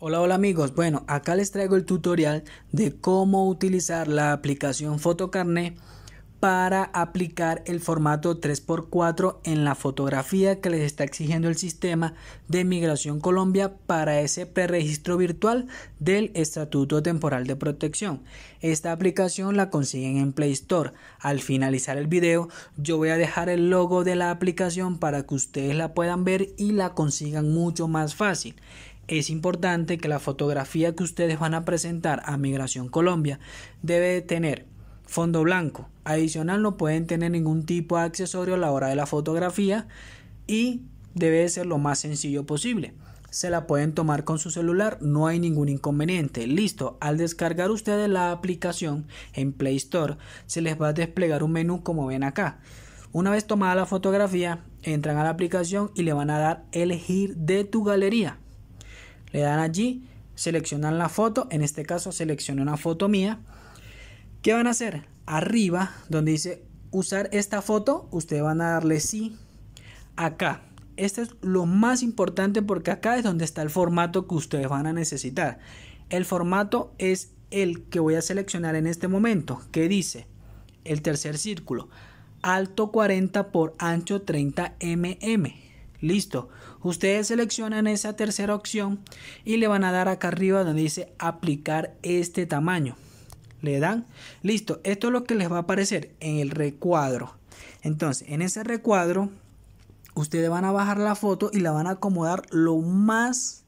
Hola, hola amigos. Bueno, acá les traigo el tutorial de cómo utilizar la aplicación Fotocarnet para aplicar el formato 3x4 en la fotografía que les está exigiendo el sistema de Migración Colombia para ese preregistro virtual del Estatuto Temporal de Protección. Esta aplicación la consiguen en Play Store. Al finalizar el video yo voy a dejar el logo de la aplicación para que ustedes la puedan ver y la consigan mucho más fácil es importante que la fotografía que ustedes van a presentar a Migración Colombia debe tener fondo blanco. Adicional no pueden tener ningún tipo de accesorio a la hora de la fotografía y debe ser lo más sencillo posible. Se la pueden tomar con su celular, no hay ningún inconveniente. Listo, al descargar ustedes la aplicación en Play Store, se les va a desplegar un menú como ven acá. Una vez tomada la fotografía, entran a la aplicación y le van a dar elegir de tu galería. Le dan allí, seleccionan la foto, en este caso selecciono una foto mía. ¿Qué van a hacer? Arriba, donde dice usar esta foto, ustedes van a darle sí. Acá, este es lo más importante porque acá es donde está el formato que ustedes van a necesitar. El formato es el que voy a seleccionar en este momento, que dice el tercer círculo, alto 40 por ancho 30 mm. Listo. Ustedes seleccionan esa tercera opción y le van a dar acá arriba donde dice aplicar este tamaño. Le dan. Listo. Esto es lo que les va a aparecer en el recuadro. Entonces, en ese recuadro, ustedes van a bajar la foto y la van a acomodar lo más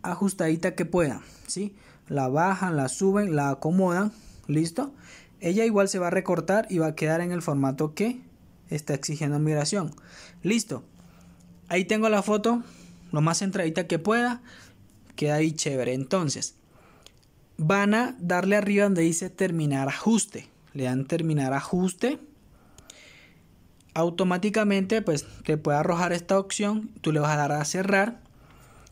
ajustadita que puedan. ¿sí? La bajan, la suben, la acomodan. Listo. Ella igual se va a recortar y va a quedar en el formato que está exigiendo migración. Listo. Ahí tengo la foto, lo más centradita que pueda. Queda ahí chévere. Entonces, van a darle arriba donde dice terminar ajuste. Le dan terminar ajuste. Automáticamente, pues te puede arrojar esta opción. Tú le vas a dar a cerrar.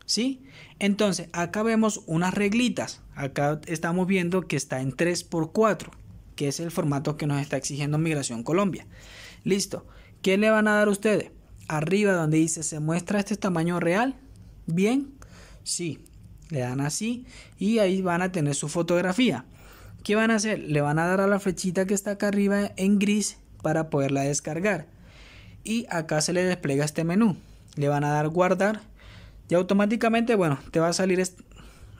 ¿Sí? Entonces, acá vemos unas reglitas. Acá estamos viendo que está en 3x4, que es el formato que nos está exigiendo Migración Colombia. Listo. ¿Qué le van a dar ustedes? arriba donde dice se muestra este tamaño real. Bien, sí, le dan así y ahí van a tener su fotografía. ¿Qué van a hacer? Le van a dar a la flechita que está acá arriba en gris para poderla descargar. Y acá se le despliega este menú. Le van a dar guardar y automáticamente, bueno, te va a salir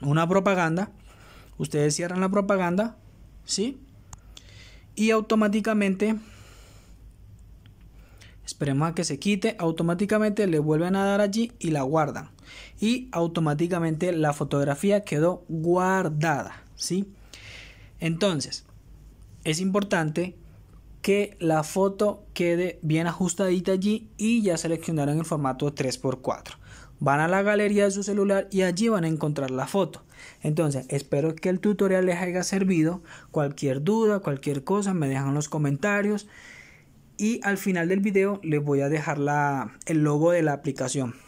una propaganda. Ustedes cierran la propaganda, ¿sí? Y automáticamente Esperemos a que se quite. Automáticamente le vuelven a dar allí y la guardan. Y automáticamente la fotografía quedó guardada. ¿sí? Entonces, es importante que la foto quede bien ajustadita allí y ya seleccionaron el formato 3x4. Van a la galería de su celular y allí van a encontrar la foto. Entonces, espero que el tutorial les haya servido. Cualquier duda, cualquier cosa, me dejan los comentarios y al final del video les voy a dejar la, el logo de la aplicación